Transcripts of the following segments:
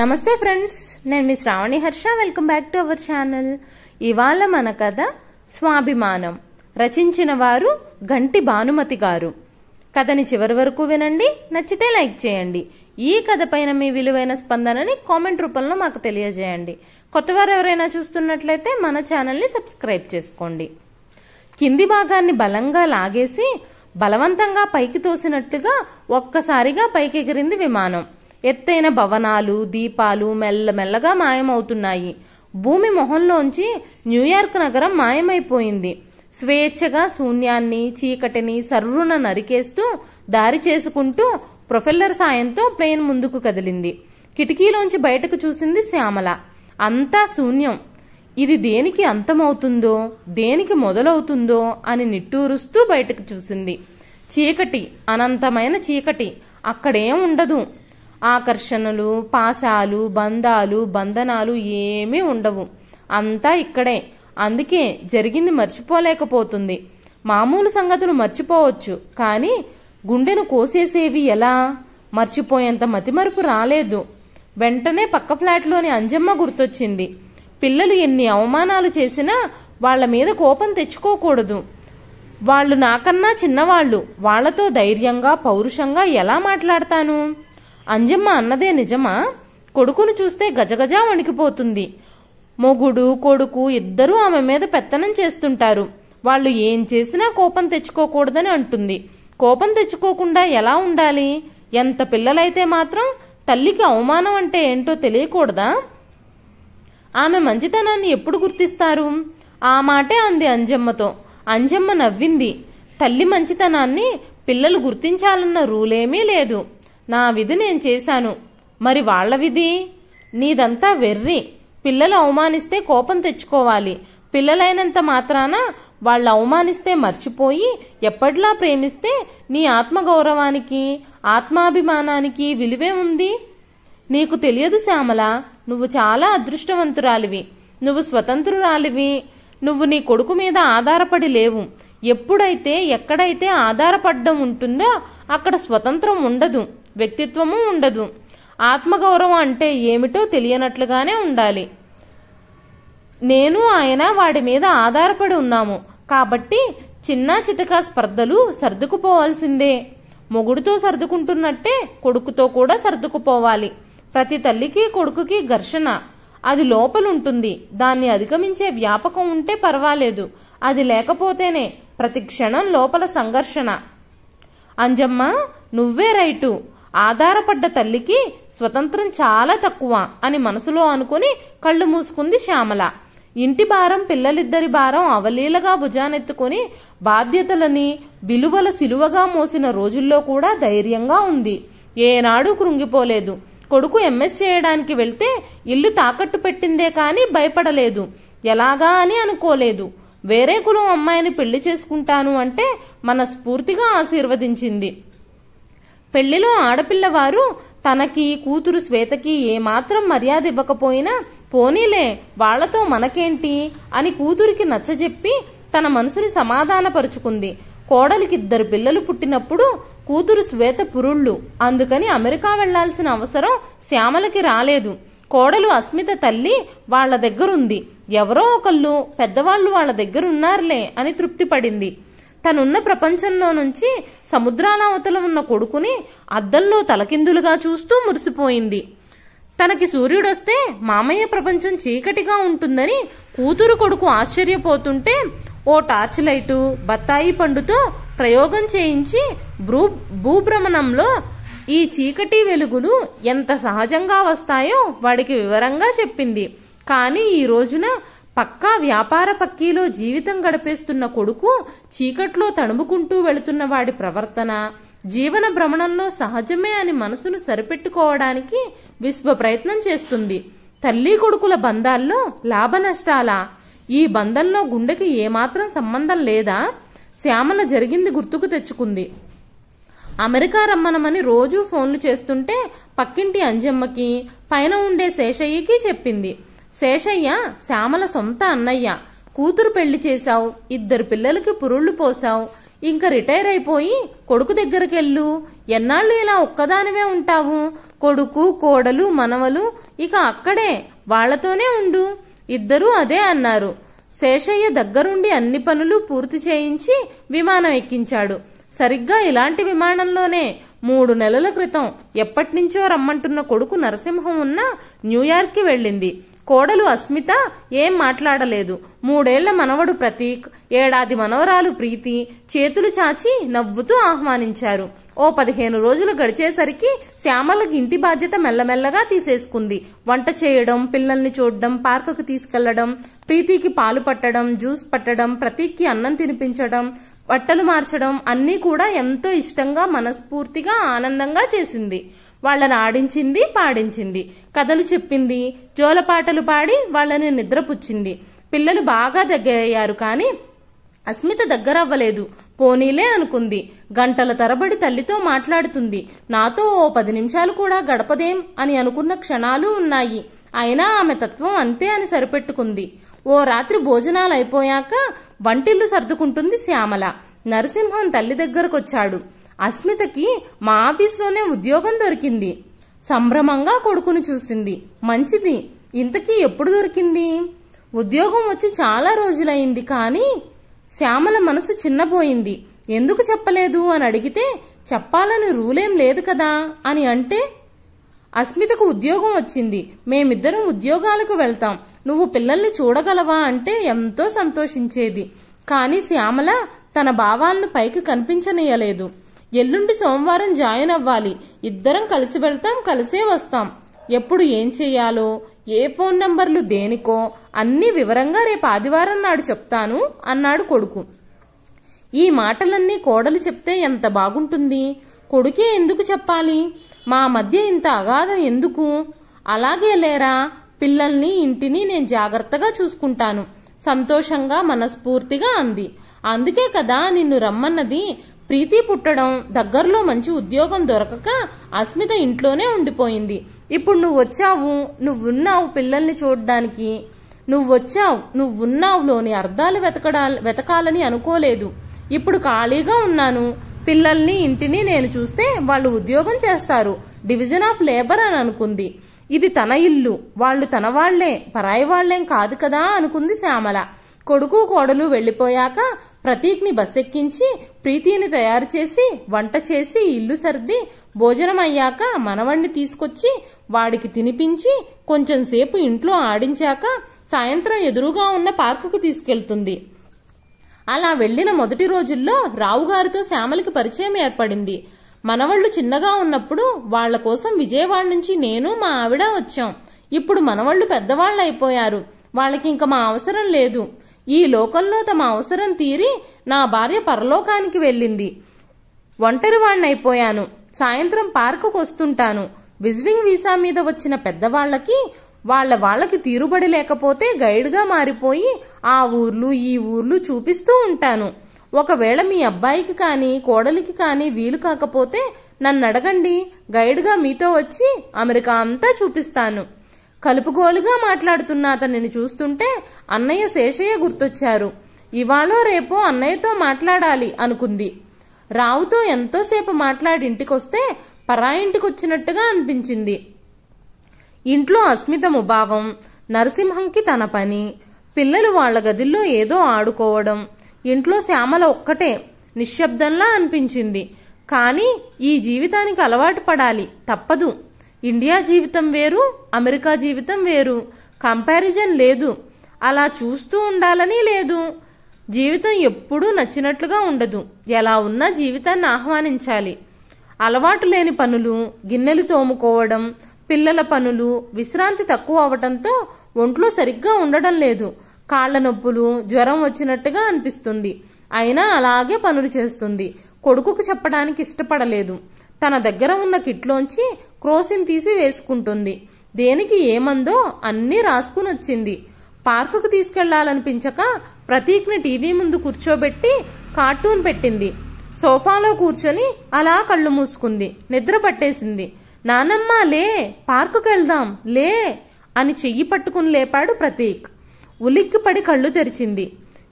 నమస్తే ఫ్రెండ్స్ నేను మీ Shravani Harsha welcome back to our channel ఇవాళ మన కథ స్వాభిమానం రచించిన వారు గంటి భానుమతి గారు కథని చివరి వరకు వినండి నచ్చితే లైక్ చేయండి ఈ కథ పైన మీ విలువైన స్పందనని కామెంట్ రూపంలో మాకు తెలియజేయండి కొత్తవారు ఎవరైనా చూస్తున్నట్లయితే మన ఛానల్ని సబ్స్క్రైబ్ చేసుకోండి కింది భాగాన్ని బలంగా లాగేసి బలవంతంగా పైకి తోసినట్లుగా ఒక్కసారిగా పైకెగిరింది విమానం ఎత్తైన భవనాలు దీపాలు మెల్లమెల్లగా మాయమవుతున్నాయి భూమి మొహంలోంచి న్యూయార్క్ నగరం మాయమైపోయింది స్వేచ్ఛగా శూన్యాన్ని చీకటిని సర్రున నరికేస్తూ దారి చేసుకుంటూ ప్రొఫెల్లర్ సాయంతో ప్లేన్ ముందుకు కదిలింది కిటికీలోంచి బయటకు చూసింది శ్యామల అంతా శూన్యం ఇది దేనికి అంతమవుతుందో దేనికి మొదలవుతుందో అని నిట్టూరుస్తూ బయటకు చూసింది చీకటి అనంతమైన చీకటి అక్కడేం ఉండదు ఆకర్షణలు పాశాలు బంధాలు బంధనాలు ఏమీ ఉండవు అంతా ఇక్కడే అందుకే జరిగింది మర్చిపోలేకపోతుంది మామూలు సంగతులు మర్చిపోవచ్చు కానీ గుండెను కోసేసేవి ఎలా మర్చిపోయేంత మతిమరుపు రాలేదు వెంటనే పక్క ఫ్లాట్లోని అంజమ్మ గుర్తొచ్చింది పిల్లలు ఎన్ని అవమానాలు చేసినా వాళ్ల మీద కోపం తెచ్చుకోకూడదు వాళ్ళు నాకన్నా చిన్నవాళ్ళు వాళ్లతో ధైర్యంగా పౌరుషంగా ఎలా మాట్లాడతాను అంజమ్మ అన్నదే నిజమా కొడుకును చూస్తే గజగజ వణికిపోతుంది మొగుడు కొడుకు ఇద్దరూ ఆమె మీద పెత్తనం చేస్తుంటారు వాళ్ళు ఏం చేసినా కోపం తెచ్చుకోకూడదని అంటుంది కోపం తెచ్చుకోకుండా ఎలా ఉండాలి ఎంత పిల్లలైతే మాత్రం తల్లికి అవమానం అంటే ఏంటో తెలియకూడదా ఆమె మంచితనాన్ని ఎప్పుడు గుర్తిస్తారు ఆ మాటే అంది అంజమ్మతో అంజమ్మ నవ్వింది తల్లి మంచితనాన్ని పిల్లలు గుర్తించాలన్న రూలేమీ లేదు నా విధి నేను చేశాను మరి వాళ్ల విధి నీదంతా వెర్రి పిల్లలు అవమానిస్తే కోపం తెచ్చుకోవాలి పిల్లలైనంత మాత్రాన వాళ్ళు అవమానిస్తే మర్చిపోయి ఎప్పట్లా ప్రేమిస్తే నీ ఆత్మగౌరవానికి ఆత్మాభిమానానికి విలువే ఉంది నీకు తెలియదు శ్యామల నువ్వు చాలా అదృష్టవంతురాలివి నువ్వు స్వతంత్రురాలివి నువ్వు నీ కొడుకు మీద ఆధారపడి లేవు ఎప్పుడైతే ఎక్కడైతే ఆధారపడ్డం ఉంటుందో అక్కడ స్వతంత్రం ఉండదు వ్యక్తిత్వము ఉండదు ఆత్మగౌరవం అంటే ఏమిటో తెలియనట్లుగానే ఉండాలి నేను ఆయన వాడి మీద ఆధారపడి ఉన్నాము కాబట్టి చిన్న చితకా స్పర్ధలు సర్దుకుపోవాల్సిందే మొగుడుతో సర్దుకుంటున్నట్టే కొడుకుతో కూడా సర్దుకుపోవాలి ప్రతి తల్లికి కొడుకుకి ఘర్షణ అది లోపలుంటుంది దాన్ని అధిగమించే వ్యాపకం ఉంటే పర్వాలేదు అది లేకపోతేనే ప్రతి క్షణం లోపల సంఘర్షణ అంజమ్మ నువ్వే రైటు ఆధారపడ్డ తల్లికి స్వతంత్రం చాలా తక్కువ అని మనసులో అనుకుని కళ్ళు మూసుకుంది శ్యామల ఇంటి భారం పిల్లలిద్దరి భారం అవలీలగా భుజానెత్తుకుని బాధ్యతలని విలువల సిలువగా మోసిన రోజుల్లో కూడా ధైర్యంగా ఉంది ఏనాడు కృంగిపోలేదు కొడుకు ఎంఎస్ చేయడానికి వెళ్తే ఇల్లు తాకట్టు పెట్టిందే కానీ భయపడలేదు ఎలాగా అని అనుకోలేదు వేరే కులం అమ్మాయిని పెళ్లి చేసుకుంటాను అంటే మన స్ఫూర్తిగా ఆశీర్వదించింది పెళ్లిలో ఆడపిల్లవారు తనకి కూతురు శ్వేతకి ఏమాత్రం మర్యాద ఇవ్వకపోయినా పోనీలే వాళ్లతో మనకేంటి అని కూతురికి నచ్చజెప్పి తన మనసుని సమాధానపరుచుకుంది కోడలికిద్దరు పిల్లలు పుట్టినప్పుడు కూతురు శ్వేత పురుళ్ళు అందుకని అమెరికా వెళ్లాల్సిన అవసరం శ్యామలకి రాలేదు కోడలు అస్మిత తల్లి వాళ్ల దగ్గరుంది ఎవరో ఒకళ్ళు పెద్దవాళ్లు వాళ్ల దగ్గరున్నారులే అని తృప్తిపడింది తనున్న ప్రపంచంలో నుంచి సముద్రాల అవతల ఉన్న కొడుకుని అద్దంలో తలకిందులుగా చూస్తూ మురిసిపోయింది తనకి సూర్యుడొస్తే మామయ్య ప్రపంచం చీకటిగా ఉంటుందని కూతురు కొడుకు ఆశ్చర్యపోతుంటే ఓ టార్చ్ లైటు బత్తాయి పండుతో ప్రయోగం చేయించి భ్రూ భూభ్రమణంలో ఈ చీకటి వెలుగులు ఎంత సహజంగా వస్తాయో వాడికి వివరంగా చెప్పింది కానీ ఈ రోజున పక్కా వ్యాపార పక్కీలో జీవితం గడిపేస్తున్న కొడుకు చీకట్లో తణుముకుంటూ వెళుతున్న వాడి ప్రవర్తన జీవన భ్రమణంలో సహజమే అని మనసును సరిపెట్టుకోవడానికి విశ్వ ప్రయత్నం చేస్తుంది తల్లి కొడుకుల బంధాల్లో లాభ నష్టాలా ఈ బంధంలో గుండెకి ఏమాత్రం సంబంధం లేదా శ్యామల జరిగింది గుర్తుకు తెచ్చుకుంది అమెరికా రమ్మనమని రోజూ ఫోన్లు చేస్తుంటే పక్కింటి అంజమ్మకి పైన ఉండే శేషయ్యకి చెప్పింది శేషయ్య శ్యామల సొంత అన్నయ్య కూతురు పెళ్లి చేశావు ఇద్దరు పిల్లలకి పురుళ్లు పోసావు ఇంకా రిటైర్ అయిపోయి కొడుకు దగ్గరకెళ్ళు ఎన్నాళ్ళు ఇలా ఒక్కదానివే ఉంటావు కొడుకు కోడలు మనవలు ఇక అక్కడే వాళ్లతోనే ఉండు ఇద్దరూ అదే అన్నారు శేషయ్య దగ్గరుండి అన్ని పనులు పూర్తి చేయించి విమానం ఎక్కించాడు సరిగ్గా ఇలాంటి విమానంలోనే మూడు నెలల క్రితం ఎప్పటినుంచో రమ్మంటున్న కొడుకు నరసింహం ఉన్న న్యూయార్క్కి వెళ్ళింది కోడలు అస్మిత ఏం మాట్లాడలేదు మూడేళ్ల మనవడు ప్రతీక్ ఏడాది మనవరాలు ప్రీతి చేతులు చాచి నవ్వుతూ ఆహ్వానించారు ఓ పదిహేను రోజులు గడిచేసరికి శ్యామలకి ఇంటి బాధ్యత మెల్లమెల్లగా తీసేసుకుంది వంట చేయడం పిల్లల్ని చూడడం పార్కుకు తీసుకెళ్లడం ప్రీతికి పాలు పట్టడం జ్యూస్ పట్టడం ప్రతీక్కి అన్నం తినిపించడం బట్టలు మార్చడం అన్నీ కూడా ఎంతో ఇష్టంగా మనస్ఫూర్తిగా ఆనందంగా చేసింది వాళ్లను ఆడించింది పాడించింది కథలు చెప్పింది జోలపాటలు పాడి వాళ్ళని నిద్రపుచ్చింది పిల్లలు బాగా దగ్గరయ్యారు కానీ అస్మిత దగ్గరవ్వలేదు పోనీలే అనుకుంది గంటల తరబడి తల్లితో మాట్లాడుతుంది నాతో ఓ పది నిమిషాలు కూడా గడపదేం అని అనుకున్న క్షణాలు ఉన్నాయి అయినా ఆమె తత్వం అంతే అని సరిపెట్టుకుంది ఓ రాత్రి భోజనాలైపోయాక వంటిల్లు సర్దుకుంటుంది శ్యామల నరసింహం తల్లి దగ్గరకొచ్చాడు అస్మితకి మా ఆఫీస్లోనే ఉద్యోగం దొరికింది సంభ్రమంగా కొడుకును చూసింది మంచిది ఇంతకీ ఎప్పుడు దొరికింది ఉద్యోగం వచ్చి చాలా రోజులైంది కానీ శ్యామల మనసు చిన్నపోయింది ఎందుకు చెప్పలేదు అని అడిగితే చెప్పాలని రూలేం లేదు కదా అని అంటే అస్మితకు ఉద్యోగం వచ్చింది మేమిద్దరం ఉద్యోగాలకు వెళ్తాం నువ్వు పిల్లల్ని చూడగలవా అంటే ఎంతో సంతోషించేది కానీ శ్యామల తన భావాలను పైకి కనిపించనీయలేదు ఎల్లుండి సోమవారం జాయిన్ అవ్వాలి ఇద్దరం కలిసి వెళ్తాం కలిసే వస్తాం ఎప్పుడు ఏం చేయాలో ఏ ఫోన్ నంబర్లు దేనికో అన్ని వివరంగా రేపు ఆదివారం నాడు చెప్తాను అన్నాడు కొడుకు ఈ మాటలన్నీ కోడలు చెప్తే ఎంత బాగుంటుంది కొడుకే ఎందుకు చెప్పాలి మా మధ్య ఇంత అగాధం ఎందుకు అలాగే లేరా పిల్లల్ని ఇంటిని నేను జాగ్రత్తగా చూసుకుంటాను సంతోషంగా మనస్ఫూర్తిగా అంది అందుకే కదా నిన్ను రమ్మన్నది ప్రీతి పుట్టడం దగ్గరలో మంచి ఉద్యోగం దొరకక అస్మిత ఇంట్లోనే ఉండిపోయింది ఇప్పుడు నువ్వు వచ్చావు నువ్వున్నావు పిల్లల్ని చూడడానికి నువ్వు వచ్చావు నువ్వున్నావులోని అర్థాలు వెతకడా వెతకాలని అనుకోలేదు ఇప్పుడు ఖాళీగా ఉన్నాను పిల్లల్ని ఇంటిని నేను చూస్తే వాళ్ళు ఉద్యోగం చేస్తారు డివిజన్ ఆఫ్ లేబర్ అని అనుకుంది ఇది తన ఇల్లు వాళ్ళు తన వాళ్లే పరాయి వాళ్లేం కాదు కదా అనుకుంది శ్యామల కొడుకు కోడలు వెళ్లిపోయాక ప్రతీక్ని బస్సెక్కించి ప్రీతిని తయారు చేసి వంట చేసి ఇల్లు సర్ది భోజనం అయ్యాక మనవణ్ణి తీసుకొచ్చి వాడికి తినిపించి కొంచెంసేపు ఇంట్లో ఆడించాక సాయంత్రం ఎదురుగా ఉన్న పార్కుకు తీసుకెళ్తుంది అలా వెళ్లిన మొదటి రోజుల్లో రావుగారితో శ్యామలకి పరిచయం ఏర్పడింది మనవళ్ళు చిన్నగా ఉన్నప్పుడు వాళ్ల కోసం విజయవాడ నుంచి నేను మా ఆవిడ వచ్చాం ఇప్పుడు మనవళ్ళు పెద్దవాళ్ళు అయిపోయారు వాళ్ళకి ఇంకా మా అవసరం లేదు ఈ లోకంలో తమ అవసరం తీరి నా భార్య పరలోకానికి వెళ్ళింది వాణ్ణైపోయాను సాయంత్రం పార్కుకు వస్తుంటాను విజిటింగ్ వీసా మీద వచ్చిన పెద్దవాళ్లకి వాళ్ల వాళ్ళకి తీరుబడి లేకపోతే గైడ్గా మారిపోయి ఆ ఊర్లు ఈ ఊర్లు చూపిస్తూ ఉంటాను ఒకవేళ మీ అబ్బాయికి కానీ కోడలికి కానీ వీలు కాకపోతే నన్ను అడగండి గైడ్గా మీతో వచ్చి అమెరికా అంతా చూపిస్తాను కలుపుగోలుగా మాట్లాడుతున్న అతనిని చూస్తుంటే అన్నయ్య శేషయ్య గుర్తొచ్చారు ఇవాళో రేపో అన్నయ్యతో మాట్లాడాలి అనుకుంది రావుతో ఎంతోసేపు మాట్లాడి ఇంటికొస్తే పరాయింటికొచ్చినట్టుగా అనిపించింది ఇంట్లో అస్మితము భావం నరసింహంకి తన పని పిల్లలు వాళ్ల గదిల్లో ఏదో ఆడుకోవడం ఇంట్లో శ్యామల ఒక్కటే నిశ్శబ్దంలా అనిపించింది కానీ ఈ జీవితానికి అలవాటు పడాలి తప్పదు ఇండియా జీవితం వేరు అమెరికా జీవితం వేరు కంపారిజన్ లేదు అలా చూస్తూ ఉండాలని లేదు జీవితం ఎప్పుడూ నచ్చినట్లుగా ఉండదు ఎలా ఉన్నా జీవితాన్ని ఆహ్వానించాలి అలవాటు లేని పనులు గిన్నెలు తోముకోవడం పిల్లల పనులు విశ్రాంతి తక్కువ అవటంతో ఒంట్లో సరిగ్గా ఉండడం లేదు కాళ్ల నొప్పులు జ్వరం వచ్చినట్టుగా అనిపిస్తుంది అయినా అలాగే పనులు చేస్తుంది కొడుకుకు చెప్పడానికి ఇష్టపడలేదు తన దగ్గర ఉన్న కిట్లోంచి క్రోసిన్ తీసి వేసుకుంటుంది దేనికి ఏమందో అన్నీ రాసుకుని వచ్చింది పార్కుకు తీసుకెళ్లాలనిపించక ప్రతీక్ని టీవీ ముందు కూర్చోబెట్టి కార్టూన్ పెట్టింది సోఫాలో కూర్చొని అలా కళ్ళు మూసుకుంది నిద్ర పట్టేసింది నానమ్మ లే పార్కుకు వెళ్దాం లే అని చెయ్యి పట్టుకుని లేపాడు ప్రతీక్ ఉలిక్కిపడి కళ్ళు తెరిచింది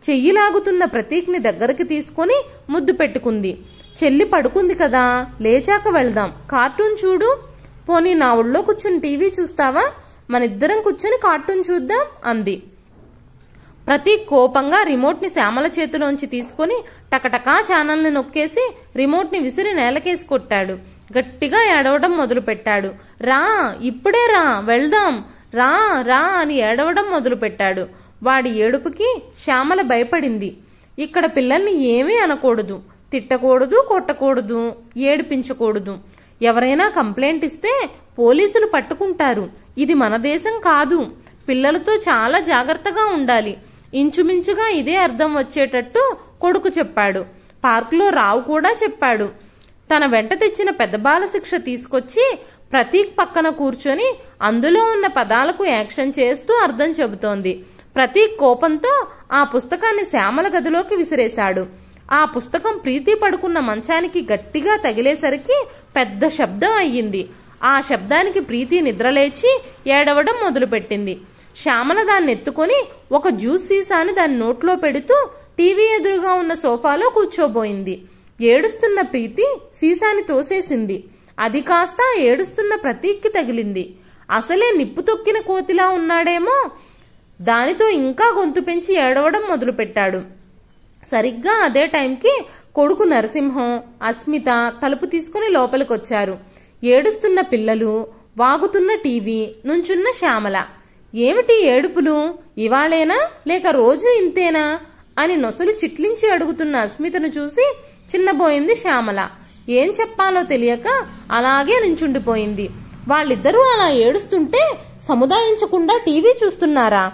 చెయ్యి లాగుతున్న ప్రతీక్ని దగ్గరికి తీసుకొని ముద్దు పెట్టుకుంది చెల్లి పడుకుంది కదా లేచాక వెళ్దాం కార్టూన్ చూడు పోనీ నా ఒళ్ళో కూర్చుని టీవీ చూస్తావా మనిద్దరం కూర్చొని కార్టూన్ చూద్దాం అంది ప్రతి కోపంగా రిమోట్ని శ్యామల చేతిలోంచి తీసుకుని టకటకా ఛానల్ని నొక్కేసి రిమోట్ని విసిరి నేలకేసి కొట్టాడు గట్టిగా ఏడవడం మొదలుపెట్టాడు రా ఇప్పుడే రా వెళ్దాం రా రా అని ఏడవడం మొదలుపెట్టాడు వాడి ఏడుపుకి శ్యామల భయపడింది ఇక్కడ పిల్లల్ని ఏమీ అనకూడదు తిట్టకూడదు కొట్టకూడదు ఏడిపించకూడదు ఎవరైనా కంప్లైంట్ ఇస్తే పోలీసులు పట్టుకుంటారు ఇది మన దేశం కాదు పిల్లలతో చాలా జాగ్రత్తగా ఉండాలి ఇంచుమించుగా ఇదే అర్థం వచ్చేటట్టు కొడుకు చెప్పాడు పార్కులో రావు కూడా చెప్పాడు తన వెంట తెచ్చిన పెద్ద బాల శిక్ష తీసుకొచ్చి ప్రతీక్ పక్కన కూర్చొని అందులో ఉన్న పదాలకు యాక్షన్ చేస్తూ అర్థం చెబుతోంది ప్రతీక్ కోపంతో ఆ పుస్తకాన్ని శ్యామల గదిలోకి విసిరేశాడు ఆ పుస్తకం ప్రీతి పడుకున్న మంచానికి గట్టిగా తగిలేసరికి పెద్ద శబ్దం అయ్యింది ఆ శబ్దానికి ప్రీతి నిద్రలేచి ఏడవడం మొదలుపెట్టింది శ్యామల దాన్ని ఎత్తుకొని ఒక జ్యూస్ సీసాని దాని నోట్లో పెడుతూ టీవీ ఎదురుగా ఉన్న సోఫాలో కూర్చోబోయింది ఏడుస్తున్న ప్రీతి సీసాని తోసేసింది అది కాస్త ఏడుస్తున్న ప్రతీక్కి తగిలింది అసలే నిప్పు తొక్కిన కోతిలా ఉన్నాడేమో దానితో ఇంకా గొంతు పెంచి ఏడవడం మొదలుపెట్టాడు సరిగ్గా అదే టైంకి కొడుకు నరసింహం అస్మిత తలుపు తీసుకుని లోపలికొచ్చారు ఏడుస్తున్న పిల్లలు వాగుతున్న టీవీ నుంచున్న శ్యామల ఏమిటి ఏడుపులు ఇవాళేనా లేక రోజు ఇంతేనా అని నొసలు చిట్లించి అడుగుతున్న అస్మితను చూసి చిన్నబోయింది శ్యామల ఏం చెప్పాలో తెలియక అలాగే నించుండిపోయింది వాళ్ళిద్దరూ అలా ఏడుస్తుంటే సముదాయించకుండా టీవీ చూస్తున్నారా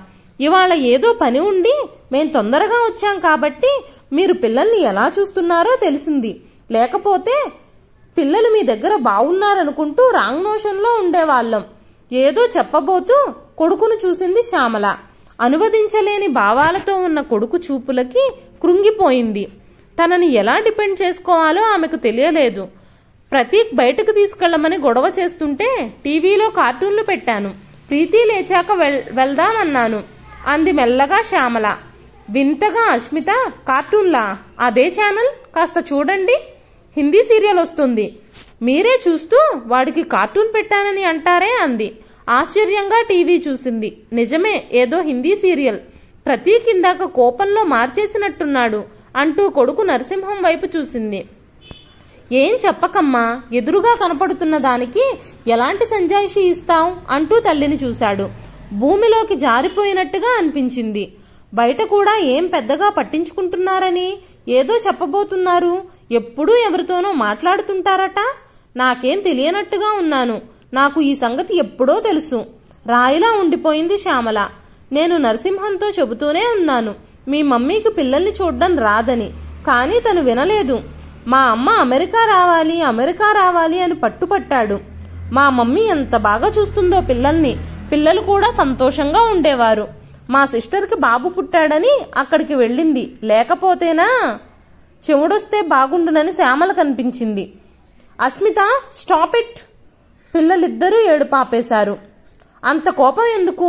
ఇవాళ ఏదో పని ఉండి మేం తొందరగా వచ్చాం కాబట్టి మీరు పిల్లల్ని ఎలా చూస్తున్నారో తెలిసింది లేకపోతే పిల్లలు మీ దగ్గర బాగున్నారనుకుంటూ రాంగ్ నోషన్లో ఉండేవాళ్ళం ఏదో చెప్పబోతూ కొడుకును చూసింది శ్యామల అనువదించలేని భావాలతో ఉన్న కొడుకు చూపులకి కృంగిపోయింది తనని ఎలా డిపెండ్ చేసుకోవాలో ఆమెకు తెలియలేదు ప్రతీక్ బయటకు తీసుకెళ్లమని గొడవ చేస్తుంటే టీవీలో కార్టూన్లు పెట్టాను ప్రీతి లేచాక వెల్ వెళ్దామన్నాను అంది మెల్లగా శ్యామల వింతగా అస్మిత కార్టూన్లా అదే ఛానల్ కాస్త చూడండి హిందీ సీరియల్ వస్తుంది మీరే చూస్తూ వాడికి కార్టూన్ పెట్టానని అంటారే అంది ఆశ్చర్యంగా టీవీ చూసింది నిజమే ఏదో హిందీ సీరియల్ ప్రతీ కిందాక కోపంలో మార్చేసినట్టున్నాడు అంటూ కొడుకు నరసింహం వైపు చూసింది ఏం చెప్పకమ్మా ఎదురుగా కనపడుతున్న దానికి ఎలాంటి సంజాయిషి ఇస్తాం అంటూ తల్లిని చూశాడు భూమిలోకి జారిపోయినట్టుగా అనిపించింది బయట కూడా ఏం పెద్దగా పట్టించుకుంటున్నారని ఏదో చెప్పబోతున్నారు ఎప్పుడూ ఎవరితోనో మాట్లాడుతుంటారట నాకేం తెలియనట్టుగా ఉన్నాను నాకు ఈ సంగతి ఎప్పుడో తెలుసు రాయిలా ఉండిపోయింది శ్యామల నేను నరసింహంతో చెబుతూనే ఉన్నాను మీ మమ్మీకి పిల్లల్ని చూడ్డం రాదని కానీ తను వినలేదు మా అమ్మ అమెరికా రావాలి అమెరికా రావాలి అని పట్టుపట్టాడు మా మమ్మీ ఎంత బాగా చూస్తుందో పిల్లల్ని పిల్లలు కూడా సంతోషంగా ఉండేవారు మా సిస్టర్కి బాబు పుట్టాడని అక్కడికి వెళ్ళింది లేకపోతేనా చెవుడొస్తే బాగుండునని శ్యామల కనిపించింది అస్మిత స్టాప్ ఇట్ పిల్లలిద్దరూ పాపేశారు అంత కోపం ఎందుకు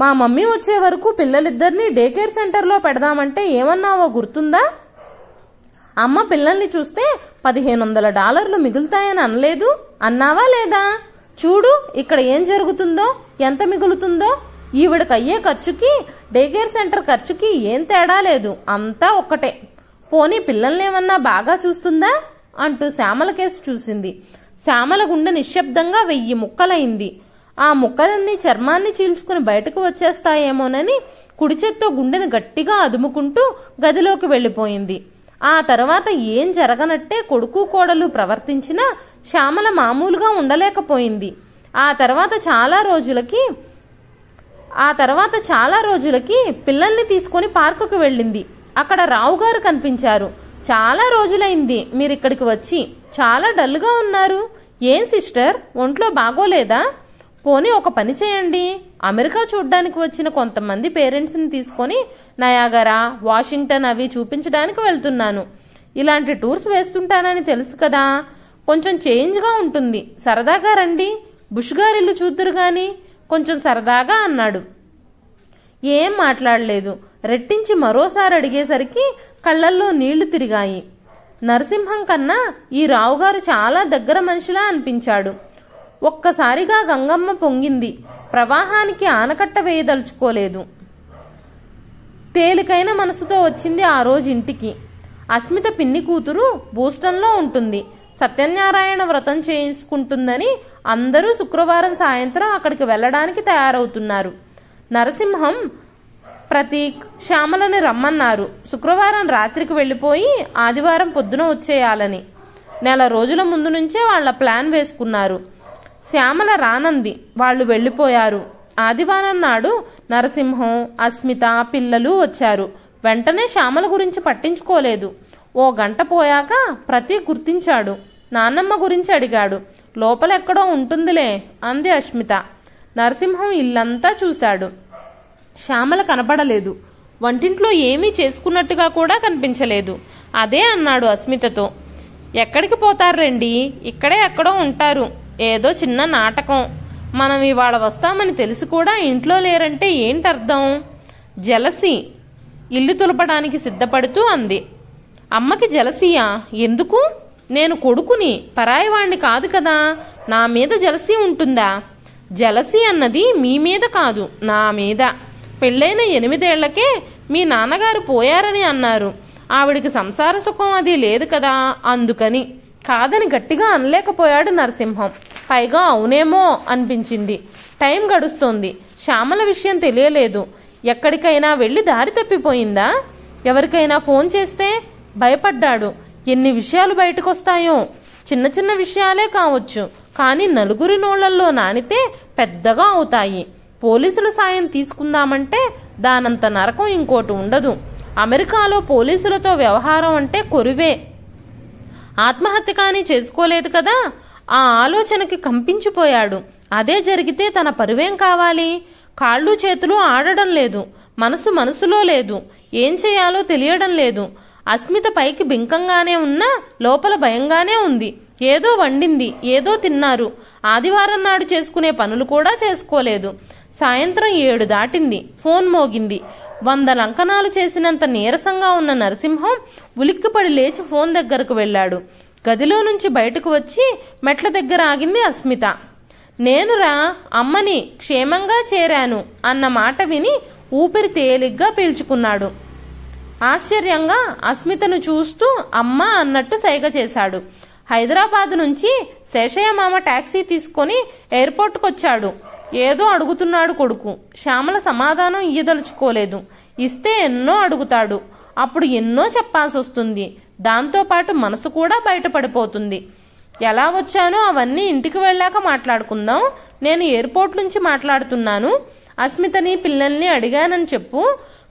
మా మమ్మీ వచ్చే వరకు పిల్లలిద్దరినీ డే కేర్ సెంటర్లో పెడదామంటే ఏమన్నావో గుర్తుందా అమ్మ పిల్లల్ని చూస్తే పదిహేను వందల డాలర్లు మిగులుతాయని అనలేదు అన్నావా లేదా చూడు ఇక్కడ ఏం జరుగుతుందో ఎంత మిగులుతుందో ఈవిడకి అయ్యే ఖర్చుకి డే కేర్ సెంటర్ ఖర్చుకి ఏం తేడా లేదు అంతా ఒక్కటే పోనీ పిల్లల్నేమన్నా బాగా చూస్తుందా అంటూ శ్యామల కేసు చూసింది శ్యామల గుండె నిశ్శబ్దంగా వెయ్యి ముక్కలైంది ఆ ముక్కలన్నీ చర్మాన్ని చీల్చుకుని బయటకు వచ్చేస్తాయేమోనని కుడి చేత్తో గుండెను గట్టిగా అదుముకుంటూ గదిలోకి వెళ్ళిపోయింది ఆ తర్వాత ఏం జరగనట్టే కొడుకు కోడలు ప్రవర్తించినా శ్యామల మామూలుగా ఉండలేకపోయింది ఆ తర్వాత చాలా రోజులకి ఆ తర్వాత చాలా రోజులకి పిల్లల్ని తీసుకుని పార్కుకు వెళ్ళింది అక్కడ రావుగారు కనిపించారు చాలా రోజులైంది మీరు ఇక్కడికి వచ్చి చాలా డల్గా ఉన్నారు ఏం సిస్టర్ ఒంట్లో బాగోలేదా పోనీ ఒక పని చేయండి అమెరికా చూడ్డానికి వచ్చిన కొంతమంది పేరెంట్స్ని తీసుకొని నయాగరా వాషింగ్టన్ అవి చూపించడానికి వెళ్తున్నాను ఇలాంటి టూర్స్ వేస్తుంటానని తెలుసు కదా కొంచెం చేంజ్గా ఉంటుంది సరదాగా రండి బుష్ గారిల్లు చూద్దరు కానీ కొంచెం సరదాగా అన్నాడు ఏం మాట్లాడలేదు రెట్టించి మరోసారి అడిగేసరికి కళ్ళల్లో నీళ్లు తిరిగాయి నరసింహం కన్నా ఈ రావుగారు చాలా దగ్గర మనిషిలా అనిపించాడు ఒక్కసారిగా గంగమ్మ పొంగింది ప్రవాహానికి ఆనకట్ట వేయదలుచుకోలేదు తేలికైన మనసుతో వచ్చింది ఆ రోజు ఇంటికి అస్మిత పిన్ని కూతురు బూస్టన్లో ఉంటుంది సత్యనారాయణ వ్రతం చేసుకుంటుందని అందరూ శుక్రవారం సాయంత్రం అక్కడికి వెళ్లడానికి తయారవుతున్నారు నరసింహం ప్రతీక్ శ్యామలని రమ్మన్నారు శుక్రవారం రాత్రికి వెళ్ళిపోయి ఆదివారం పొద్దున వచ్చేయాలని నెల రోజుల ముందు నుంచే వాళ్ల ప్లాన్ వేసుకున్నారు శ్యామల రానంది వాళ్ళు వెళ్ళిపోయారు ఆదివారం నాడు నరసింహం అస్మిత పిల్లలు వచ్చారు వెంటనే శ్యామల గురించి పట్టించుకోలేదు ఓ గంట పోయాక ప్రతి గుర్తించాడు నాన్నమ్మ గురించి అడిగాడు లోపలెక్కడో ఉంటుందిలే అంది అస్మిత నరసింహం ఇల్లంతా చూశాడు శ్యామల కనపడలేదు వంటింట్లో ఏమీ చేసుకున్నట్టుగా కూడా కనిపించలేదు అదే అన్నాడు అస్మితతో ఎక్కడికి పోతారండి ఇక్కడే ఎక్కడో ఉంటారు ఏదో చిన్న నాటకం మనం ఇవాళ వస్తామని తెలిసి కూడా ఇంట్లో లేరంటే ఏంటర్థం జలసి ఇల్లు తులపడానికి సిద్ధపడుతూ అంది అమ్మకి జలసియా ఎందుకు నేను కొడుకుని పరాయవాణ్ణి కాదు కదా నా మీద జలసి ఉంటుందా జలసి అన్నది మీ మీద కాదు నా మీద పెళ్ళైన ఎనిమిదేళ్లకే మీ నాన్నగారు పోయారని అన్నారు ఆవిడికి సంసార సుఖం అది లేదు కదా అందుకని కాదని గట్టిగా అనలేకపోయాడు నరసింహం పైగా అవునేమో అనిపించింది టైం గడుస్తోంది శ్యామల విషయం తెలియలేదు ఎక్కడికైనా వెళ్ళి దారి తప్పిపోయిందా ఎవరికైనా ఫోన్ చేస్తే భయపడ్డాడు ఎన్ని విషయాలు బయటకొస్తాయో చిన్న చిన్న విషయాలే కావచ్చు కానీ నలుగురి నోళ్లల్లో నానితే పెద్దగా అవుతాయి పోలీసుల సాయం తీసుకుందామంటే దానంత నరకం ఇంకోటి ఉండదు అమెరికాలో పోలీసులతో వ్యవహారం అంటే కొరివే ఆత్మహత్య కానీ చేసుకోలేదు కదా ఆ ఆలోచనకి కంపించిపోయాడు అదే జరిగితే తన పరువేం కావాలి కాళ్ళు చేతులు ఆడడం లేదు మనసు మనసులో లేదు ఏం చేయాలో తెలియడం లేదు అస్మిత పైకి బింకంగానే ఉన్నా లోపల భయంగానే ఉంది ఏదో వండింది ఏదో తిన్నారు ఆదివారం నాడు చేసుకునే పనులు కూడా చేసుకోలేదు సాయంత్రం ఏడు దాటింది ఫోన్ మోగింది వంద లంకనాలు చేసినంత నీరసంగా ఉన్న నరసింహం ఉలిక్కిపడి లేచి ఫోన్ దగ్గరకు వెళ్ళాడు గదిలో నుంచి బయటకు వచ్చి మెట్ల దగ్గర ఆగింది అస్మిత నేనురా అమ్మని క్షేమంగా చేరాను అన్న మాట విని ఊపిరి తేలిగ్గా పీల్చుకున్నాడు ఆశ్చర్యంగా అస్మితను చూస్తూ అమ్మ అన్నట్టు సైగ చేశాడు హైదరాబాద్ నుంచి శేషయ్య మామ టాక్సీ తీసుకొని ఎయిర్పోర్ట్కి వచ్చాడు ఏదో అడుగుతున్నాడు కొడుకు శ్యామల సమాధానం ఇయ్యదలుచుకోలేదు ఇస్తే ఎన్నో అడుగుతాడు అప్పుడు ఎన్నో చెప్పాల్సి వస్తుంది దాంతోపాటు మనసు కూడా బయటపడిపోతుంది ఎలా వచ్చానో అవన్నీ ఇంటికి వెళ్ళాక మాట్లాడుకుందాం నేను ఎయిర్పోర్ట్ నుంచి మాట్లాడుతున్నాను అస్మితని పిల్లల్ని అడిగానని చెప్పు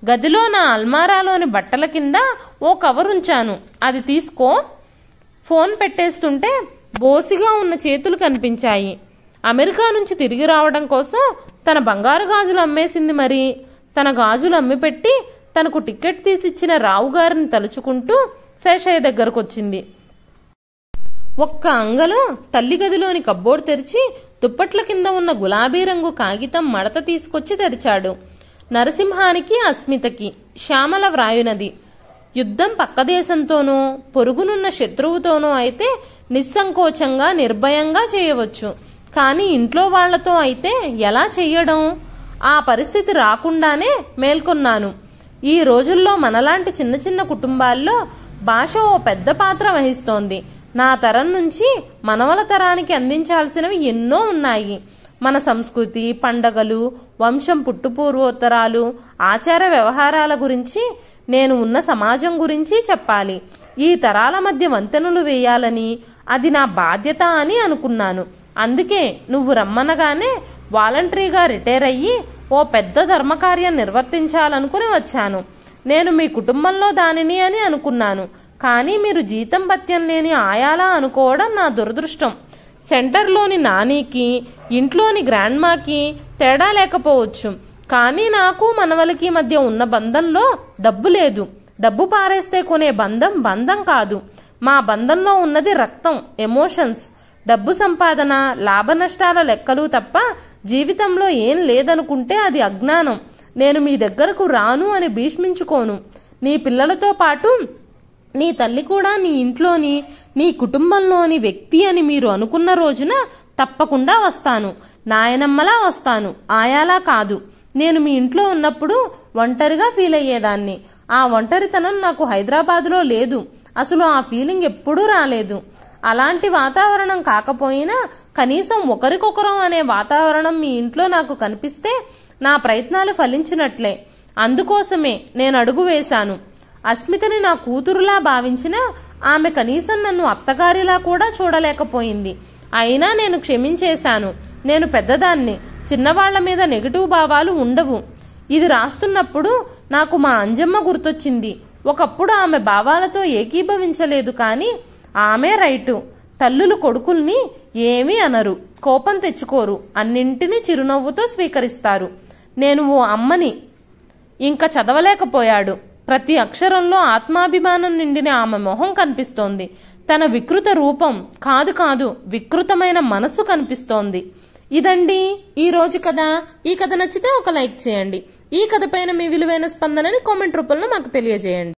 గదిలో నా అల్మారాలోని బట్టల కింద ఓ కవర్ ఉంచాను అది తీసుకో ఫోన్ పెట్టేస్తుంటే బోసిగా ఉన్న చేతులు కనిపించాయి అమెరికా నుంచి తిరిగి రావడం కోసం తన బంగారు గాజులు అమ్మేసింది మరి తన గాజులు అమ్మిపెట్టి తనకు టికెట్ తీసిచ్చిన రావు గారిని తలుచుకుంటూ శేషయ్య దగ్గరకు వచ్చింది ఒక్క అంగలో తల్లి గదిలోని కబ్బోర్డు తెరిచి దుప్పట్ల కింద ఉన్న గులాబీ రంగు కాగితం మడత తీసుకొచ్చి తెరిచాడు నరసింహానికి అస్మితకి శ్యామల వ్రాయునది యుద్ధం పక్కదేశంతోనూ పొరుగునున్న శత్రువుతోనూ అయితే నిస్సంకోచంగా నిర్భయంగా చేయవచ్చు కానీ ఇంట్లో వాళ్లతో అయితే ఎలా చెయ్యడం ఆ పరిస్థితి రాకుండానే మేల్కొన్నాను ఈ రోజుల్లో మనలాంటి చిన్న చిన్న కుటుంబాల్లో భాష ఓ పెద్ద పాత్ర వహిస్తోంది నా తరం నుంచి మనవల తరానికి అందించాల్సినవి ఎన్నో ఉన్నాయి మన సంస్కృతి పండగలు వంశం పుట్టుపూర్వోత్తరాలు ఆచార వ్యవహారాల గురించి నేను ఉన్న సమాజం గురించి చెప్పాలి ఈ తరాల మధ్య వంతెనలు వేయాలని అది నా బాధ్యత అని అనుకున్నాను అందుకే నువ్వు రమ్మనగానే వాలంటరీగా రిటైర్ అయ్యి ఓ పెద్ద ధర్మకార్యం నిర్వర్తించాలనుకుని వచ్చాను నేను మీ కుటుంబంలో దానిని అని అనుకున్నాను కానీ మీరు జీతం పత్యం లేని ఆయాలా అనుకోవడం నా దురదృష్టం సెంటర్లోని నానీకి ఇంట్లోని గ్రాండ్మాకి తేడా లేకపోవచ్చు కానీ నాకు మనవలకి మధ్య ఉన్న బంధంలో డబ్బు లేదు డబ్బు పారేస్తే కొనే బంధం బంధం కాదు మా బంధంలో ఉన్నది రక్తం ఎమోషన్స్ డబ్బు సంపాదన లాభ నష్టాల లెక్కలు తప్ప జీవితంలో ఏం లేదనుకుంటే అది అజ్ఞానం నేను మీ దగ్గరకు రాను అని భీష్మించుకోను నీ పిల్లలతో పాటు నీ తల్లి కూడా నీ ఇంట్లోని నీ కుటుంబంలోని వ్యక్తి అని మీరు అనుకున్న రోజున తప్పకుండా వస్తాను నాయనమ్మలా వస్తాను ఆయాలా కాదు నేను మీ ఇంట్లో ఉన్నప్పుడు ఒంటరిగా ఫీల్ అయ్యేదాన్ని ఆ ఒంటరితనం నాకు హైదరాబాదులో లేదు అసలు ఆ ఫీలింగ్ ఎప్పుడూ రాలేదు అలాంటి వాతావరణం కాకపోయినా కనీసం ఒకరికొకరం అనే వాతావరణం మీ ఇంట్లో నాకు కనిపిస్తే నా ప్రయత్నాలు ఫలించినట్లే అందుకోసమే నేను అడుగు వేశాను అస్మితని నా కూతురులా భావించిన ఆమె కనీసం నన్ను అత్తగారిలా కూడా చూడలేకపోయింది అయినా నేను క్షమించేశాను నేను పెద్దదాన్ని చిన్నవాళ్ల మీద నెగిటివ్ భావాలు ఉండవు ఇది రాస్తున్నప్పుడు నాకు మా అంజమ్మ గుర్తొచ్చింది ఒకప్పుడు ఆమె భావాలతో ఏకీభవించలేదు కానీ ఆమె రైటు తల్లులు కొడుకుల్ని ఏమీ అనరు కోపం తెచ్చుకోరు అన్నింటినీ చిరునవ్వుతో స్వీకరిస్తారు నేను ఓ అమ్మని ఇంకా చదవలేకపోయాడు ప్రతి అక్షరంలో ఆత్మాభిమానం నిండిన ఆమె మొహం కనిపిస్తోంది తన వికృత రూపం కాదు కాదు వికృతమైన మనసు కనిపిస్తోంది ఇదండి ఈ రోజు కథ ఈ కథ నచ్చితే ఒక లైక్ చేయండి ఈ కథపైన మీ విలువైన స్పందనని కామెంట్ రూపంలో మాకు తెలియజేయండి